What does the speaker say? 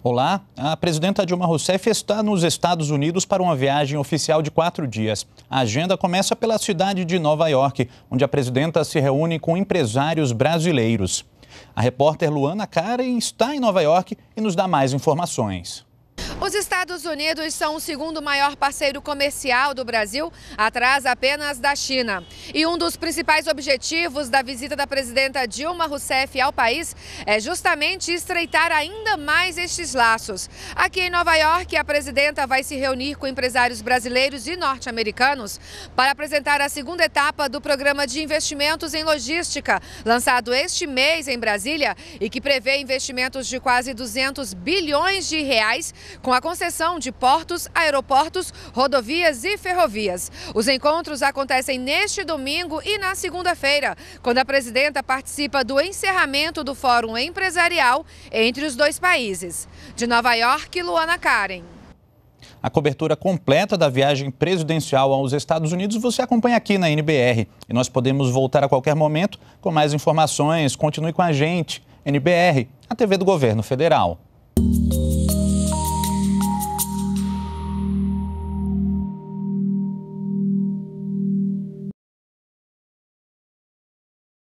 Olá, a presidenta Dilma Rousseff está nos Estados Unidos para uma viagem oficial de quatro dias. A agenda começa pela cidade de Nova York, onde a presidenta se reúne com empresários brasileiros. A repórter Luana Karen está em Nova York e nos dá mais informações. Os Estados Unidos são o segundo maior parceiro comercial do Brasil, atrás apenas da China. E um dos principais objetivos da visita da presidenta Dilma Rousseff ao país é justamente estreitar ainda mais estes laços. Aqui em Nova York, a presidenta vai se reunir com empresários brasileiros e norte-americanos para apresentar a segunda etapa do programa de investimentos em logística, lançado este mês em Brasília e que prevê investimentos de quase 200 bilhões de reais com a concessão de portos, aeroportos, rodovias e ferrovias. Os encontros acontecem neste domingo e na segunda-feira, quando a presidenta participa do encerramento do Fórum Empresarial entre os dois países. De Nova York, Luana Karen. A cobertura completa da viagem presidencial aos Estados Unidos você acompanha aqui na NBR. E nós podemos voltar a qualquer momento com mais informações. Continue com a gente. NBR, a TV do Governo Federal.